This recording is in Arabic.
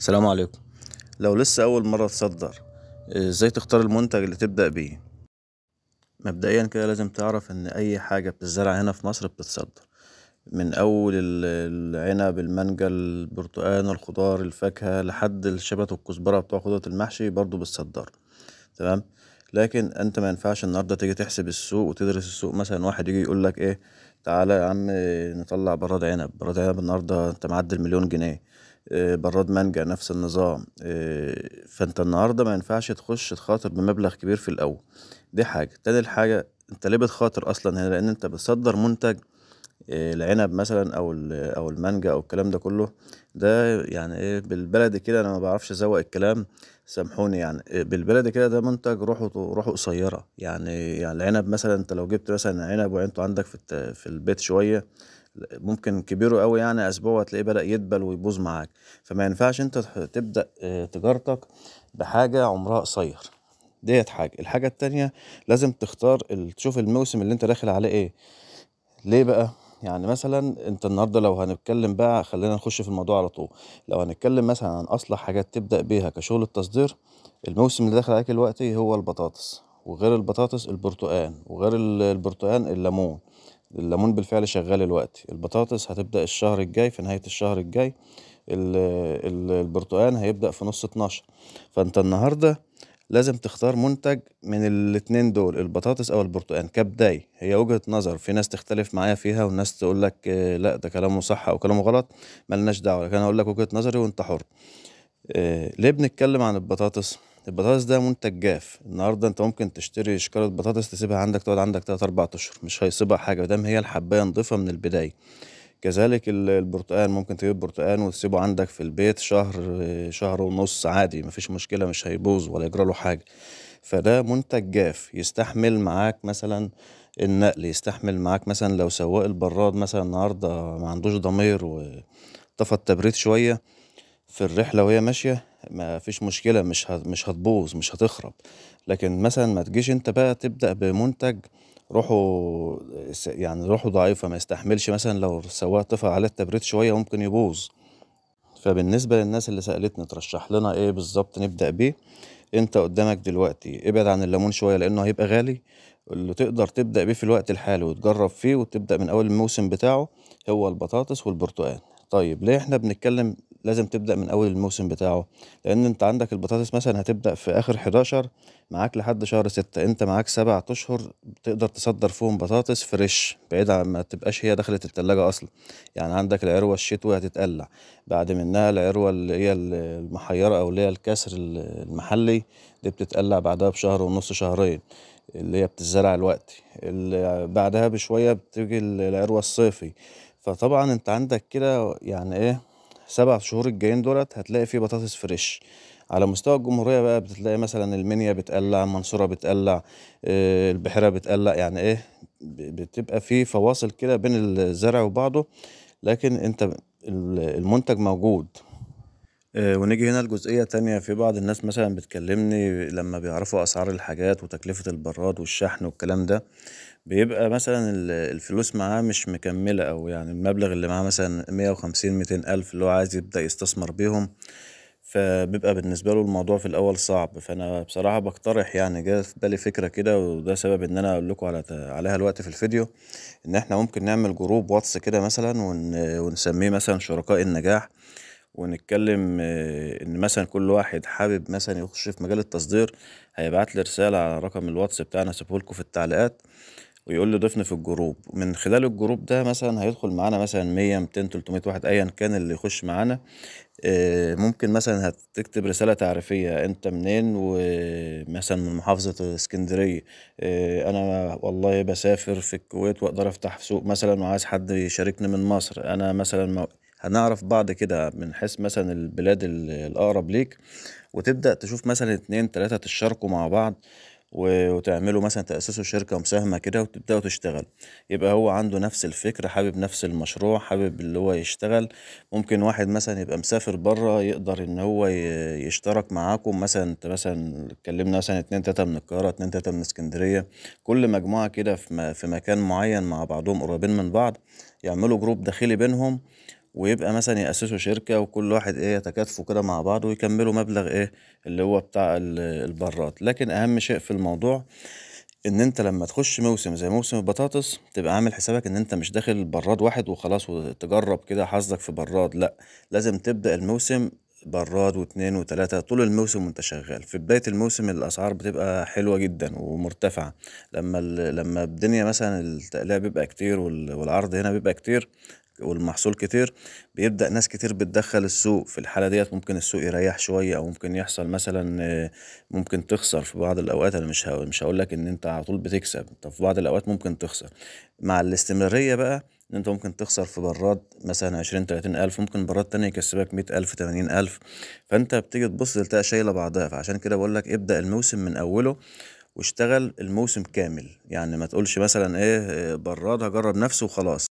السلام عليكم لو لسه أول مرة تصدر إيه، إزاي تختار المنتج اللي تبدأ بيه مبدئيا كده لازم تعرف إن أي حاجة بتتزرع هنا في مصر بتتصدر من أول العنب المانجا البرتقال الخضار الفاكهة لحد الشبت والكزبرة بتوع خضرة المحشي برضو بتصدر تمام لكن انت ما ينفعش النهارده تيجي تحسب السوق وتدرس السوق مثلا واحد يجي يقول لك ايه تعالى يا عم نطلع براد عنب براد عنب النهارده انت معدي المليون جنيه آه، براد مانجا نفس النظام آه، فانت النهارده ما ينفعش تخش تخاطر بمبلغ كبير في الاول دي حاجه تاني الحاجه انت ليه بتخاطر اصلا هنا لان انت بتصدر منتج آه، العنب مثلا او او المانجا او الكلام ده كله ده يعني ايه بالبلدي كده انا ما بعرفش ازوق الكلام سامحوني يعني بالبلدي كده ده منتج روحه روحه قصيره يعني يعني العنب مثلا انت لو جبت مثلا عنب وعنته عندك في في البيت شويه ممكن كبيره قوي يعني اسبوع تلاقيه بدا يدبل ويبوظ معاك فما ينفعش انت تبدا آه، تجارتك بحاجه عمرها قصير ديت حاجه الحاجه التانية لازم تختار تشوف الموسم اللي انت داخل عليه ايه ليه بقى يعني مثلا انت النهارده لو هنتكلم بقى خلينا نخش في الموضوع على طول لو هنتكلم مثلا عن اصلح حاجات تبدا بيها كشغل التصدير الموسم اللي داخل عليك دلوقتي هو البطاطس وغير البطاطس البرتقال وغير البرتقال الليمون الليمون بالفعل شغال الوقت البطاطس هتبدأ الشهر الجاي في نهاية الشهر الجاي البرتقال هيبدأ في نص 12 فانت النهاردة لازم تختار منتج من الاتنين دول البطاطس او البرتقال كبداية هي وجهة نظر في ناس تختلف معايا فيها وناس تقول لك لا ده كلامه صح او كلامه غلط ملناش دعوة لكن انا هقول لك وجهة نظري وانت حر آه، ليه بنتكلم عن البطاطس البطاطس ده منتج جاف النهارده انت ممكن تشتري شكاره بطاطس تسيبها عندك تقعد عندك 3 4 اشهر مش هيصيبها حاجه دام هي الحبايه نضيفه من البدايه كذلك البرتقال ممكن تجيب برتقال وتسيبه عندك في البيت شهر شهر ونص عادي مفيش مشكله مش هيبوظ ولا يجرى له حاجه فده منتج جاف يستحمل معاك مثلا النقل يستحمل معاك مثلا لو سواق البراد مثلا النهارده ما عندوش ضمير وطفى التبريد شويه في الرحله وهي ماشيه ما فيش مشكله مش مش هتبوظ مش هتخرب لكن مثلا ما تجيش انت بقى تبدا بمنتج روحه يعني روحه ضعيفه ما يستحملش مثلا لو سواق طفى على التبريد شويه ممكن يبوظ فبالنسبه للناس اللي سالتني ترشح لنا ايه بالظبط نبدا بيه انت قدامك دلوقتي ابعد عن الليمون شويه لانه هيبقى غالي اللي تقدر تبدا بيه في الوقت الحالي وتجرب فيه وتبدا من اول الموسم بتاعه هو البطاطس والبرتقال طيب ليه احنا بنتكلم لازم تبدا من اول الموسم بتاعه لان انت عندك البطاطس مثلا هتبدا في اخر 11 معاك لحد شهر 6 انت معاك سبع اشهر تقدر تصدر فيهم بطاطس فريش بعيد عن ما تبقاش هي دخلت التلاجة اصلا يعني عندك العروه الشتوي هتتقلع بعد منها العروه اللي هي المحيره او اللي هي الكسر المحلي دي بتتقلع بعدها بشهر ونص شهرين اللي هي بتزرع الوقت اللي بعدها بشويه بتيجي العروه الصيفي فطبعا انت عندك كده يعني ايه سبع شهور الجايين دولت هتلاقي فيه بطاطس فريش على مستوى الجمهورية بقى بتلاقي مثلا المنيا بتقلع المنصورة بتقلع آه، البحيرة بتقلع يعني ايه بتبقى فيه فواصل كده بين الزرع وبعضه لكن انت المنتج موجود آه، ونيجي هنا لجزئية تانية في بعض الناس مثلا بتكلمني لما بيعرفوا أسعار الحاجات وتكلفة البراد والشحن والكلام ده بيبقى مثلا الفلوس معاه مش مكملة أو يعني المبلغ اللي معاه مثلا مية وخمسين ميتين ألف اللي هو عايز يبدأ يستثمر بيهم فبيبقى بالنسبة له الموضوع في الأول صعب فأنا بصراحة بقترح يعني جات في بالي فكرة كده وده سبب إن أنا أقول لكم على عليها الوقت في الفيديو إن إحنا ممكن نعمل جروب واتس كده مثلا ونسميه مثلا شركاء النجاح ونتكلم آه، ان مثلا كل واحد حابب مثلا يخش في مجال التصدير هيبعت لي رساله على رقم الواتس بتاعنا سيبه لكم في التعليقات ويقول لي ضيفني في الجروب من خلال الجروب ده مثلا هيدخل معانا مثلا 100 200 300 واحد ايا كان اللي يخش معانا آه، ممكن مثلا هتكتب رساله تعريفيه انت منين ومثلا من محافظه اسكندريه آه، انا والله بسافر في الكويت واقدر افتح سوق مثلا وعايز حد يشاركني من مصر انا مثلا هنعرف بعض كده من حيث مثلا البلاد الأقرب ليك وتبدأ تشوف مثلا اتنين تلاتة تشاركوا مع بعض وتعملوا مثلا تأسسوا شركة مساهمة كده وتبدأوا تشتغل يبقى هو عنده نفس الفكرة حابب نفس المشروع حابب اللي هو يشتغل ممكن واحد مثلا يبقى مسافر بره يقدر ان هو يشترك معاكم مثلا انت مثلا اتكلمنا مثلا اتنين تلاتة من القاهرة اتنين تلاتة من اسكندرية كل مجموعة كده في مكان معين مع بعضهم قريبين من بعض يعملوا جروب داخلي بينهم ويبقى مثلا يأسسوا شركة وكل واحد ايه يتكاتفوا كده مع بعض ويكملوا مبلغ ايه اللي هو بتاع البراد لكن اهم شيء في الموضوع ان انت لما تخش موسم زي موسم البطاطس تبقى عامل حسابك ان انت مش داخل براد واحد وخلاص وتجرب كده حظك في براد لا لازم تبدأ الموسم براد واتنين وتلاتة طول الموسم وانت شغال في بداية الموسم الأسعار بتبقى حلوة جدا ومرتفعة لما لما الدنيا مثلا التقلية بيبقى كتير والعرض هنا بيبقى كتير والمحصول كتير بيبدا ناس كتير بتدخل السوق في الحاله ديت ممكن السوق يريح شويه او ممكن يحصل مثلا آه، ممكن تخسر في بعض الاوقات انا مش مش هقول لك ان انت على طول بتكسب انت في بعض الاوقات ممكن تخسر مع الاستمراريه بقى ان انت ممكن تخسر في براد مثلا 20 30 الف ممكن براد تانية يكسبك 100 الف 80 الف فانت بتيجي تبص تلاقي شايله بعضها فعشان كده بقول لك ابدا الموسم من اوله واشتغل الموسم كامل يعني ما تقولش مثلا ايه آه، براد هجرب نفسه وخلاص